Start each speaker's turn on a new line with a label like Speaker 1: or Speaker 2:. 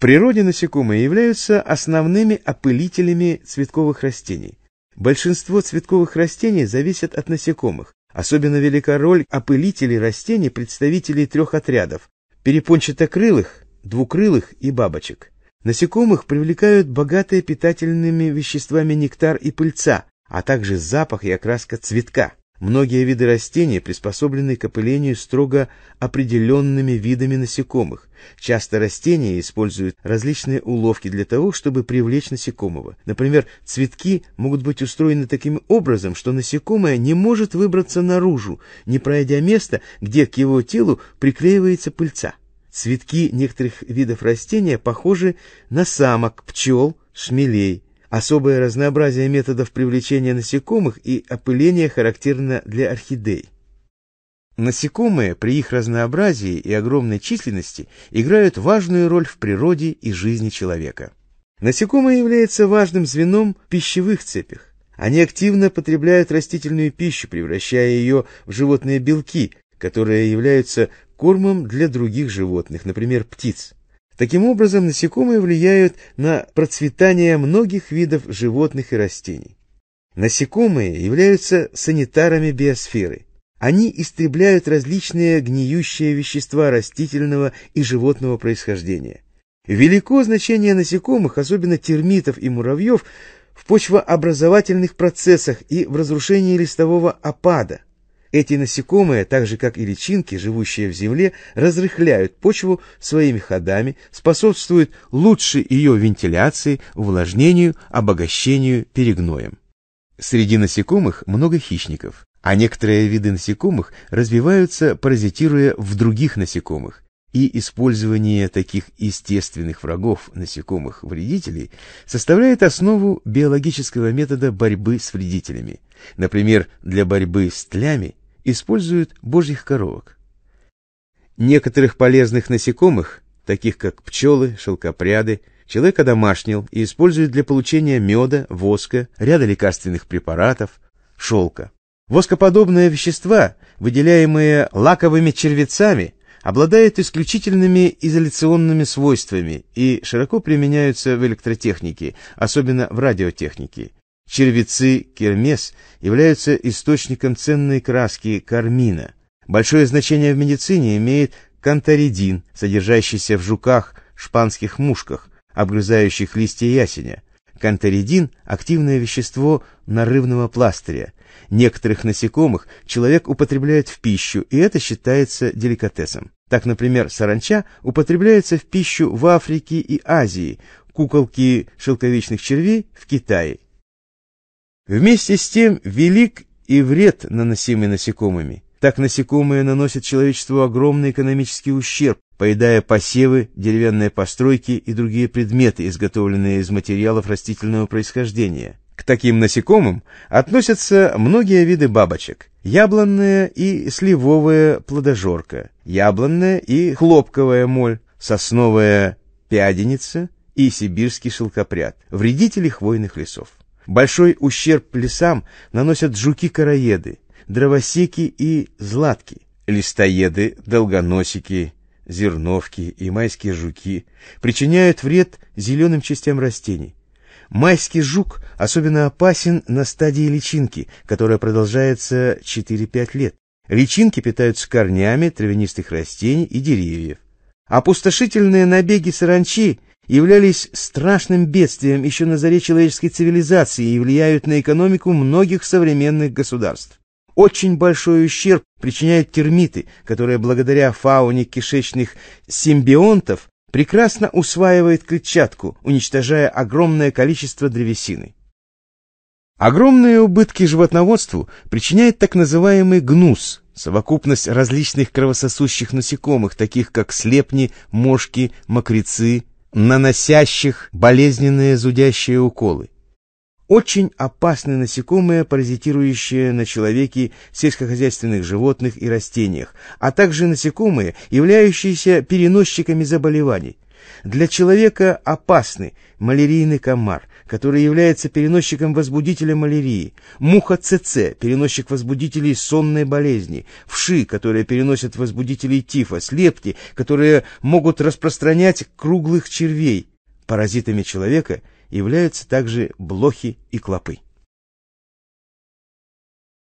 Speaker 1: природе насекомые являются основными опылителями цветковых растений. Большинство цветковых растений зависят от насекомых. Особенно велика роль опылителей растений представителей трех отрядов – перепончатокрылых, двукрылых и бабочек. Насекомых привлекают богатые питательными веществами нектар и пыльца, а также запах и окраска цветка – Многие виды растений приспособлены к опылению строго определенными видами насекомых. Часто растения используют различные уловки для того, чтобы привлечь насекомого. Например, цветки могут быть устроены таким образом, что насекомое не может выбраться наружу, не пройдя место, где к его телу приклеивается пыльца. Цветки некоторых видов растения похожи на самок, пчел, шмелей – Особое разнообразие методов привлечения насекомых и опыления характерно для орхидей. Насекомые при их разнообразии и огромной численности играют важную роль в природе и жизни человека. Насекомые являются важным звеном в пищевых цепях. Они активно потребляют растительную пищу, превращая ее в животные белки, которые являются кормом для других животных, например, птиц. Таким образом, насекомые влияют на процветание многих видов животных и растений. Насекомые являются санитарами биосферы. Они истребляют различные гниющие вещества растительного и животного происхождения. Велико значение насекомых, особенно термитов и муравьев, в почвообразовательных процессах и в разрушении листового опада – эти насекомые, так же как и личинки, живущие в земле, разрыхляют почву своими ходами, способствуют лучшей ее вентиляции, увлажнению, обогащению перегноем. Среди насекомых много хищников, а некоторые виды насекомых развиваются, паразитируя в других насекомых. И использование таких естественных врагов насекомых-вредителей составляет основу биологического метода борьбы с вредителями. Например, для борьбы с тлями используют божьих коровок. Некоторых полезных насекомых, таких как пчелы, шелкопряды, человек одомашнил и использует для получения меда, воска, ряда лекарственных препаратов, шелка. Воскоподобные вещества, выделяемые лаковыми червецами, обладают исключительными изоляционными свойствами и широко применяются в электротехнике, особенно в радиотехнике. Червецы кермес являются источником ценной краски кармина. Большое значение в медицине имеет канторидин, содержащийся в жуках, шпанских мушках, обгрызающих листья ясеня. Канторидин – активное вещество нарывного пластыря. Некоторых насекомых человек употребляет в пищу, и это считается деликатесом. Так, например, саранча употребляется в пищу в Африке и Азии, куколки шелковичных червей в Китае. Вместе с тем велик и вред, наносимый насекомыми. Так насекомые наносят человечеству огромный экономический ущерб, поедая посевы, деревянные постройки и другие предметы, изготовленные из материалов растительного происхождения. К таким насекомым относятся многие виды бабочек. Яблонная и сливовая плодожорка, яблонная и хлопковая моль, сосновая пяденица и сибирский шелкопряд, вредители хвойных лесов. Большой ущерб лесам наносят жуки-короеды, дровосеки и златки, листоеды, долгоносики, зерновки и майские жуки, причиняют вред зеленым частям растений. Майский жук особенно опасен на стадии личинки, которая продолжается 4-5 лет. Личинки питаются корнями травянистых растений и деревьев. Опустошительные набеги саранчи являлись страшным бедствием еще на заре человеческой цивилизации и влияют на экономику многих современных государств. Очень большой ущерб причиняют термиты, которые благодаря фауне кишечных симбионтов прекрасно усваивают клетчатку, уничтожая огромное количество древесины. Огромные убытки животноводству причиняет так называемый гнус, совокупность различных кровососущих насекомых, таких как слепни, мошки, мокрецы, наносящих болезненные зудящие уколы. Очень опасны насекомые, паразитирующие на человеке, сельскохозяйственных животных и растениях, а также насекомые, являющиеся переносчиками заболеваний. Для человека опасны малярийный комар, который является переносчиком возбудителя малярии, муха ЦЦ, переносчик возбудителей сонной болезни, вши, которые переносят возбудителей тифа, слепти, которые могут распространять круглых червей. Паразитами человека являются также блохи и клопы.